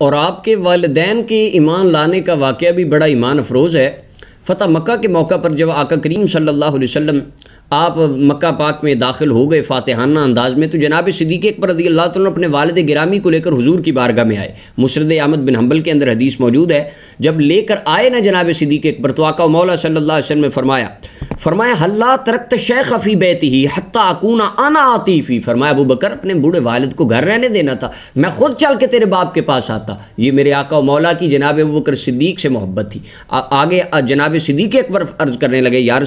और आपके वालदेन के ईमान लाने का वाक़ भी बड़ा ईमान अफरोज़ है फ़तह मक्का के मौका पर जब आका करीम सल्ला वसम आप मक्का पाक में दाखिल हो गए फातहाना अंदाज में तो जनाब एक अकबर रदी अल्लाह तुम अपने वालद गिरामी को लेकर हुजूर की बारगाह में आए मुसरद अहमद बिन हम्बल के अंदर हदीस मौजूद है जब लेकर आए ना जनाब सिद्दीक अकबर तो आका मौला सल्ला वसम ने फरमाया फरमाया हल्ला तरक्त शेख अफ़ी बैत ही अस्ताकूना अना आतीफ़ी फरमाया अबू बकर अपने बूढ़े वालद को घर रहने देना था मैं खुद चल के तेरे बाप के पास आता ये मेरे आका मौला की जनाब अबू बकर सिद्दीक से मोहब्बत थी आ, आगे जनाब सिद्दीक अकबर अर्ज़ करने लगे या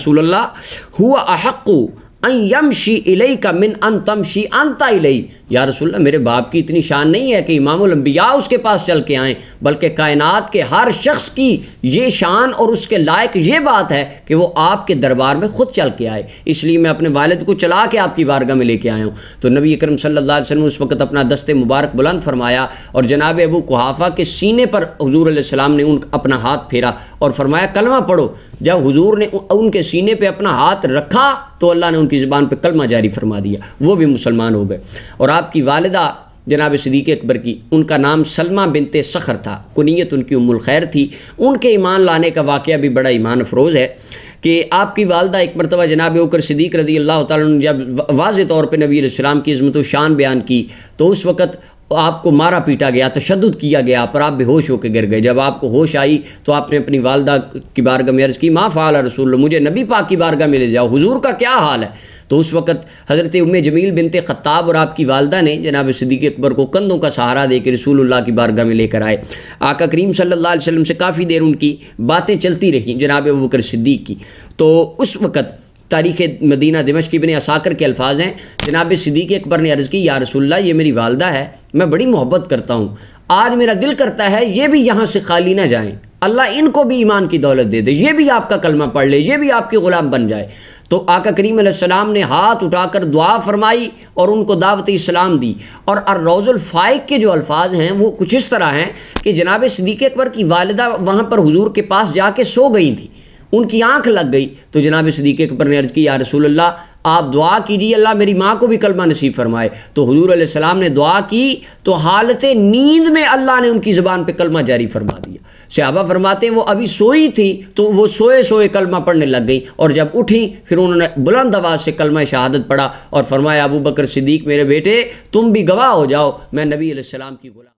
हुआ अहक़ू अयम शी इलई का मिन तम शी अंता इलई या रसुल्ला मेरे बाप की इतनी शान नहीं है कि इमामबिया उसके पास चल के आएँ बल्कि कायन के हर शख्स की ये शान और उसके लायक ये बात है कि वो आपके दरबार में ख़ुद चल के आए इसलिए मैं अपने वालद को चला के आपकी बारगाह में लेके आया हूँ तो नबी अक्रम सल्ला वसम उस वक्त अपना दस्ते मुबारक बुलंद फरमाया और जनाब अबू कुहाफ़ा के सीने पर हजूर सलाम ने उन अपना हाथ फेरा और फरमाया कलमा पढ़ो जब हजूर ने उनके सीने पर अपना हाथ रखा तो अल्लाह ने उन उनकी ज़ुबान पर कलमा जारी फरमा दिया वो भी मुसलमान हो गए और आपकी वालदा जनाब सदीक अकबर की उनका नाम सलमा बिनते सखर था कुनीत उनकी उमुल खैर थी उनके ईमान लाने का वाक़ भी बड़ा ईमान अफरोज़ है कि आपकी वालदा एक मरतबा जनाब होकर सदीक रजी अल्लाह तब वाज तौर पर नबी इस्लाम की इज़मत शान बयान की तो उस वक़्त आपको मारा पीटा गया तशद किया गया पर आप बेहोश होकर गिर गए जब आपको होश आई तो आपने अपनी वालदा की बारगाह में अर्ज़ की माँ फ़ाल रसूल मुझे नबी पाक की बारगाह में ले जाओ हुजूर का क्या हाल है तो उस वक्त हज़रत उम जमील बिनते ख़ताब और आपकी वालदा ने जनाब सदीक अकबर को कंधों का सहारा दे के रसूल्ला की बारगाह में लेकर आए आका करीम सल्ला वसम से काफ़ी देर उनकी बातें चलती रहीं जनाब बकर की तो उस वक़्त तारीख़ मदीना दिमश इबन असाकर के अल्फाज हैं जनाब सिद्दीक अकबर ने अर्ज़ की या रसुल्ला ये मेरी वालदा है मैं बड़ी मोहब्बत करता हूँ आज मेरा दिल करता है ये भी यहाँ से खाली ना जाएँ अल्लाह इनको भी ईमान की दौलत दे दे ये भी आपका कलमा पढ़ ले ये भी आपके ग़ुलाम बन जाए तो आका करीम सलाम ने हाथ उठाकर दुआ फरमाई और उनको दावत इस्लाम दी और अर्रोज़ुल्फ़ाइक के जो अल्फाज हैं वो कुछ इस तरह हैं कि जनाब सदीक अकबर की वालदा वहाँ पर हुजूर के पास जाके सो गई थी उनकी आंख लग गई तो जनाब सदीक़ अकबर ने अर्ज़ की या रसूल अल्लाह आप दुआ कीजिए अल्लाह मेरी माँ को भी कलमा नसीब फरमाए तो हजूर सलाम ने दुआ की तो हालत नींद में अल्लाह ने उनकी ज़बान पर कलमा जारी फरमा दिया सहाबा फरमाते हैं वो अभी सोई थी तो वो सोए सोए कलमा पढ़ने लग गई और जब उठी फिर उन्होंने बुलंद आवाज़ से कलमा शहादत पढ़ा और फरमाया अबू बकर सिद्दीक मेरे बेटे तुम भी गवाह हो जाओ मैं नबी सलाम की गुलाम